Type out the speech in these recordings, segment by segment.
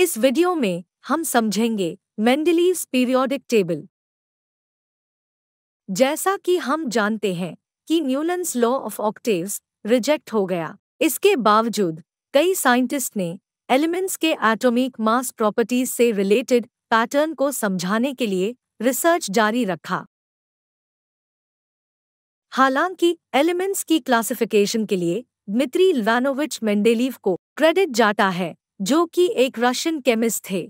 इस वीडियो में हम समझेंगे मेंडलीज पीरियोडिक टेबल जैसा कि हम जानते हैं कि Newlands law of octaves reject हो गया इसके बावजूद कई साइंटिस्ट ने एलिमेंट्स के एटॉमिक मास प्रॉपर्टीज से रिलेटेड पैटर्न को समझाने के लिए रिसर्च जारी रखा हालांकि एलिमेंट्स की क्लासिफिकेशन के लिए मित्री लानोविच मेंडेलीव को क्रेडिट जाता है जो कि एक रशियन केमिस्ट थे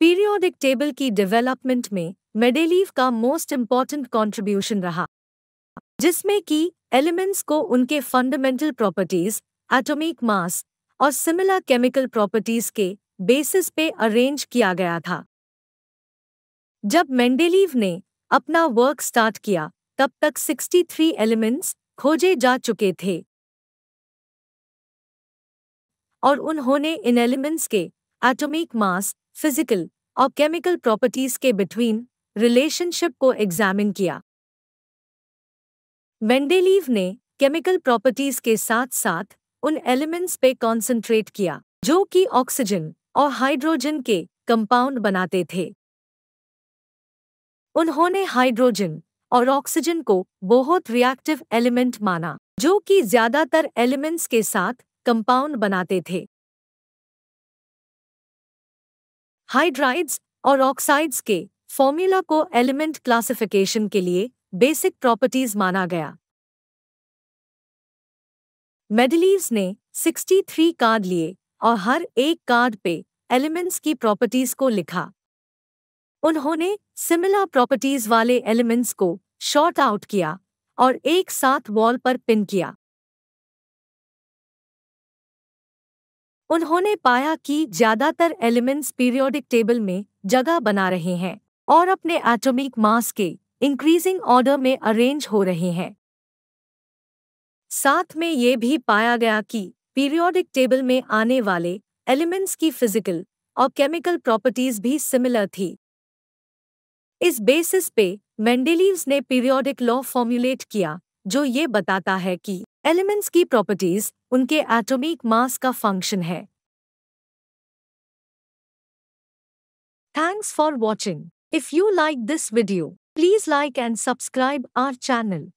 पीरियोडिक टेबल की डेवलपमेंट में मेडेलीव का मोस्ट इम्पॉर्टेंट कंट्रीब्यूशन रहा जिसमें कि एलिमेंट्स को उनके फंडामेंटल प्रॉपर्टीज एटॉमिक मास और सिमिलर केमिकल प्रॉपर्टीज के बेसिस पे अरेंज किया गया था जब मेंडेलीव ने अपना वर्क स्टार्ट किया तब तक 63 एलिमेंट्स खोजे जा चुके थे और उन्होंने इन एलिमेंट्स के एटॉमिक मास फिजिकल और केमिकल प्रॉपर्टीज के बिटवीन रिलेशनशिप को एग्जामिन किया वेंडेलीव ने केमिकल प्रॉपर्टीज के साथ साथ उन एलिमेंट्स पे कॉन्सेंट्रेट किया जो कि ऑक्सीजन और हाइड्रोजन के कंपाउंड बनाते थे उन्होंने हाइड्रोजन और ऑक्सीजन को बहुत रिएक्टिव एलिमेंट माना जो कि ज्यादातर एलिमेंट्स के साथ कंपाउंड बनाते थे हाइड्राइड्स और ऑक्साइड्स के फॉर्मूला को एलिमेंट क्लासिफिकेशन के लिए बेसिक प्रॉपर्टीज माना गया मेडलीव्स ने 63 कार्ड लिए और हर एक कार्ड पे एलिमेंट्स की प्रॉपर्टीज को लिखा उन्होंने सिमिलर प्रॉपर्टीज वाले एलिमेंट्स को शॉर्ट आउट किया और एक साथ वॉल पर पिन किया उन्होंने पाया कि ज्यादातर एलिमेंट्स पीरियोडिक टेबल में जगह बना रहे हैं और अपने एटॉमिक मास के इंक्रीजिंग ऑर्डर में अरेंज हो रहे हैं साथ में ये भी पाया गया कि पीरियोडिक टेबल में आने वाले एलिमेंट्स की फिजिकल और केमिकल प्रॉपर्टीज भी सिमिलर थी इस बेसिस पे मेंडेलीव्स ने पीरियोडिक लॉ फॉर्मुलेट किया जो ये बताता है कि एलिमेंट्स की प्रॉपर्टीज उनके एटॉमिक मास का फंक्शन है thanks for watching if you like this video please like and subscribe our channel